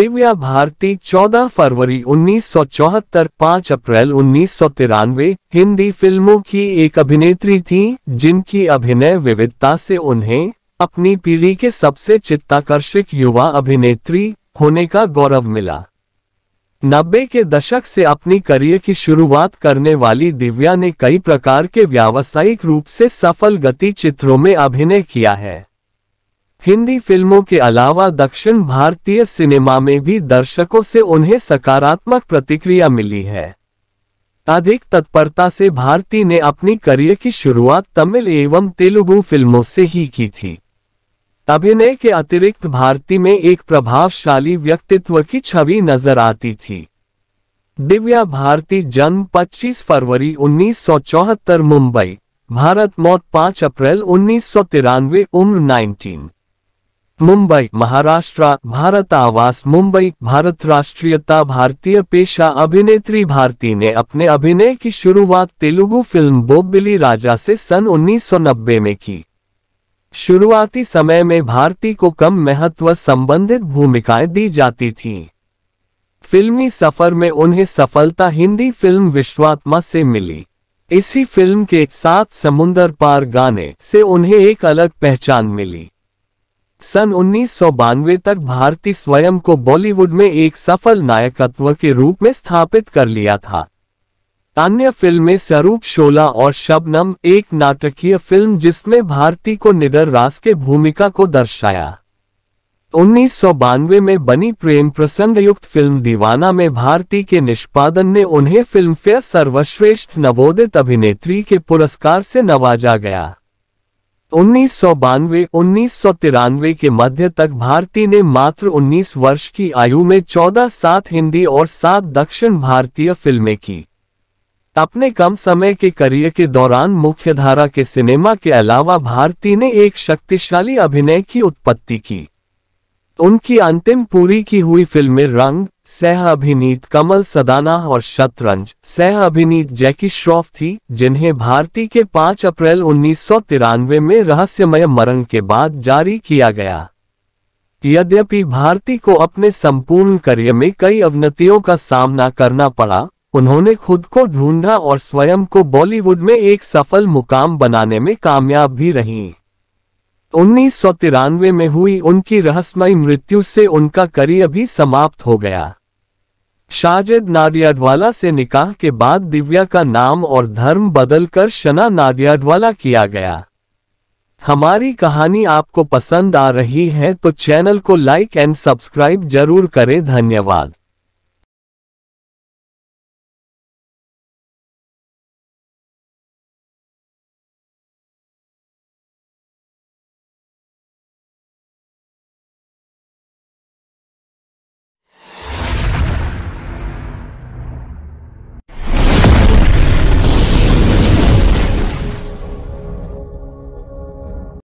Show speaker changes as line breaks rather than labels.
दिव्या भारती 14 फरवरी 1974 पांच अप्रैल उन्नीस हिंदी फिल्मों की एक अभिनेत्री थी जिनकी अभिनय विविधता से उन्हें अपनी पीढ़ी के सबसे चित्ताकर्षक युवा अभिनेत्री होने का गौरव मिला नब्बे के दशक से अपनी करियर की शुरुआत करने वाली दिव्या ने कई प्रकार के व्यावसायिक रूप से सफल गति चित्रों में अभिनय किया है हिंदी फिल्मों के अलावा दक्षिण भारतीय सिनेमा में भी दर्शकों से उन्हें सकारात्मक प्रतिक्रिया मिली है अधिक तत्परता से भारती ने अपनी करियर की शुरुआत तमिल एवं तेलुगु फिल्मों से ही की थी अभिनय के अतिरिक्त भारती में एक प्रभावशाली व्यक्तित्व की छवि नजर आती थी दिव्या भारती जन्म 25 फरवरी 1974 मुंबई भारत मौत 5 अप्रैल उन्नीस उम्र 19 मुंबई महाराष्ट्र भारत आवास मुंबई भारत राष्ट्रीयता भारतीय पेशा अभिनेत्री भारती ने अपने अभिनय की शुरुआत तेलुगु फिल्म बोबिली राजा से सन 1990 में की शुरुआती समय में भारती को कम महत्व संबंधित भूमिकाएं दी जाती थीं। फिल्मी सफर में उन्हें सफलता हिंदी फिल्म विश्वात्मा से मिली इसी फिल्म के साथ समुंदर पार गाने से उन्हें एक अलग पहचान मिली सन उन्नीस तक भारती स्वयं को बॉलीवुड में एक सफल नायकत्व के रूप में स्थापित कर लिया था अन्य फिल्में स्वरूप शोला और शबनम एक नाटकीय फिल्म जिसमें भारती को निडर रास के भूमिका को दर्शाया उन्नीस में बनी प्रेम प्रसंग युक्त फिल्म दीवाना में भारती के निष्पादन ने उन्हें फिल्मफेयर सर्वश्रेष्ठ नवोदित अभिनेत्री के पुरस्कार से नवाजा गया उन्नीस सौ बानवे उन्नीस सौ तिरानवे के मध्य तक भारती ने मात्र 19 वर्ष की आयु में 14 सात हिंदी और सात दक्षिण भारतीय फिल्में की अपने कम समय के करियर के दौरान मुख्यधारा के सिनेमा के अलावा भारती ने एक शक्तिशाली अभिनय की उत्पत्ति की उनकी अंतिम पूरी की हुई फिल्में रंग सह अभिनीत कमल सदाना और शतरंज सह अभिनीत जैकी श्रॉफ थी जिन्हें भारती के 5 अप्रैल उन्नीस में रहस्यमय मरण के बाद जारी किया गया यद्यपि भारती को अपने संपूर्ण करियर में कई अवनतियों का सामना करना पड़ा उन्होंने खुद को ढूंढा और स्वयं को बॉलीवुड में एक सफल मुकाम बनाने में कामयाब भी रहीं उन्नीस में हुई उनकी रहस्यमयी मृत्यु से उनका करियर भी समाप्त हो गया शाजिद नादियाडवाला से निकाह के बाद दिव्या का नाम और धर्म बदलकर शना नादियाडवाला किया गया हमारी कहानी आपको पसंद आ रही है तो चैनल को लाइक एंड सब्सक्राइब जरूर करें धन्यवाद